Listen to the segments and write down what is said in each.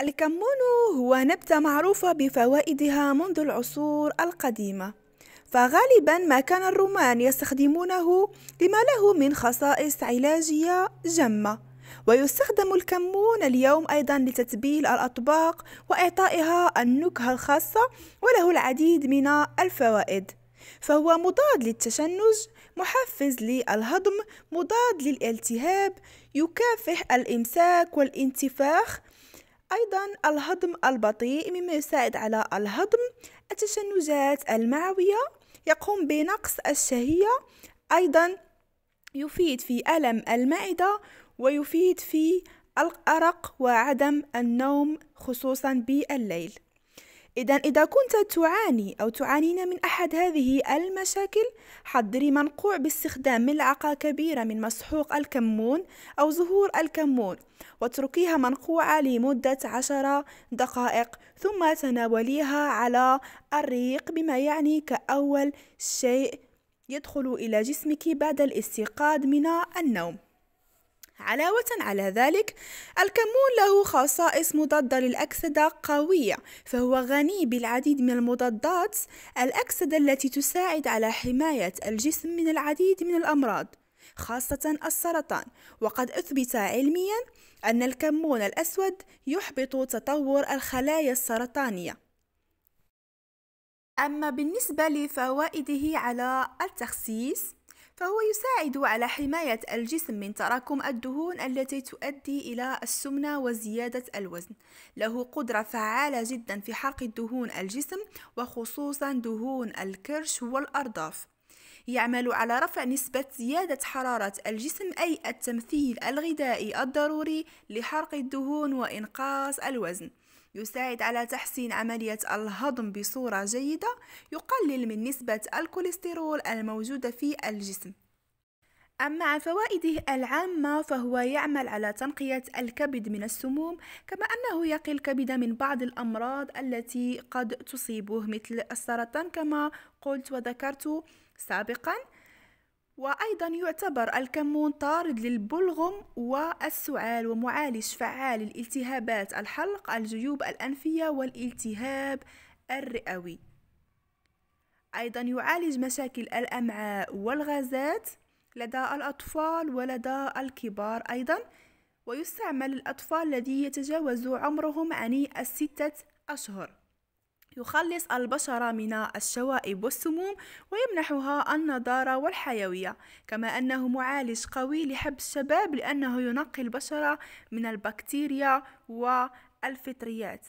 الكمون هو نبتة معروفة بفوائدها منذ العصور القديمة فغالبا ما كان الرومان يستخدمونه لما له من خصائص علاجية جمة ويستخدم الكمون اليوم أيضا لتتبيل الأطباق وإعطائها النكهة الخاصة وله العديد من الفوائد فهو مضاد للتشنج محفز للهضم مضاد للالتهاب يكافح الامساك والانتفاخ ايضا الهضم البطيء مما يساعد على الهضم التشنجات المعويه يقوم بنقص الشهيه ايضا يفيد في الم المعده ويفيد في الارق وعدم النوم خصوصا بالليل إذا إذا كنت تعاني أو تعانين من أحد هذه المشاكل حضري منقوع باستخدام ملعقة كبيرة من مسحوق الكمون أو زهور الكمون واتركيها منقوعة لمدة عشر دقائق ثم تناوليها على الريق بما يعني كأول شيء يدخل إلى جسمك بعد الاستيقاظ من النوم علاوة على ذلك الكمون له خصائص مضادة للأكسدة قوية فهو غني بالعديد من المضادات الأكسدة التي تساعد على حماية الجسم من العديد من الأمراض خاصة السرطان وقد أثبت علميا أن الكمون الأسود يحبط تطور الخلايا السرطانية أما بالنسبة لفوائده على التخسيس فهو يساعد على حماية الجسم من تراكم الدهون التي تؤدي إلى السمنة وزيادة الوزن له قدرة فعالة جدا في حرق دهون الجسم وخصوصا دهون الكرش والأرداف يعمل على رفع نسبة زيادة حرارة الجسم أي التمثيل الغذائي الضروري لحرق الدهون وإنقاص الوزن يساعد على تحسين عملية الهضم بصورة جيدة يقلل من نسبة الكوليسترول الموجودة في الجسم أما عن فوائده العامة فهو يعمل على تنقية الكبد من السموم كما أنه يقي الكبد من بعض الأمراض التي قد تصيبه مثل السرطان كما قلت وذكرت سابقاً وأيضا يعتبر الكمون طارد للبلغم والسعال ومعالج فعال للالتهابات الحلق الجيوب الأنفية والالتهاب الرئوي أيضا يعالج مشاكل الأمعاء والغازات لدى الأطفال ولدى الكبار أيضا ويستعمل للأطفال الذي يتجاوز عمرهم عن الستة أشهر يخلص البشرة من الشوائب والسموم ويمنحها النضارة والحيوية كما أنه معالج قوي لحب الشباب لأنه ينقي البشرة من البكتيريا والفطريات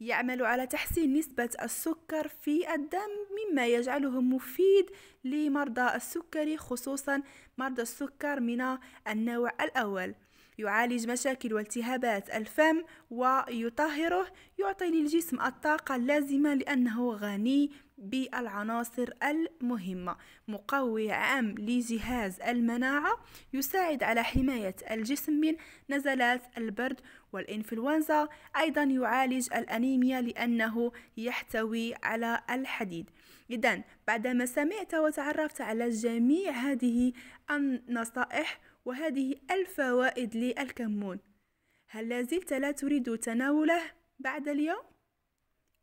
يعمل على تحسين نسبة السكر في الدم مما يجعله مفيد لمرضى السكري خصوصا مرضى السكر من النوع الأول يعالج مشاكل والتهابات الفم ويطهره يعطي للجسم الطاقة اللازمة لأنه غني بالعناصر المهمة مقوي عام لجهاز المناعة يساعد على حماية الجسم من نزلات البرد والإنفلونزا أيضا يعالج الأنيميا لأنه يحتوي على الحديد إذا بعدما سمعت وتعرفت على جميع هذه النصائح وهذه الفوائد للكمون هل لازلت لا تريد تناوله بعد اليوم؟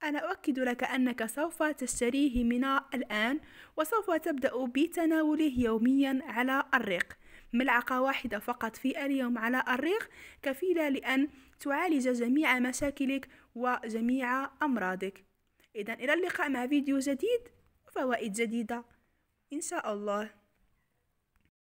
أنا أؤكد لك أنك سوف تشتريه من الآن وسوف تبدأ بتناوله يوميا على الريق ملعقة واحدة فقط في اليوم على الريق كفيلة لأن تعالج جميع مشاكلك وجميع أمراضك إذا إلى اللقاء مع فيديو جديد وفوائد جديدة إن شاء الله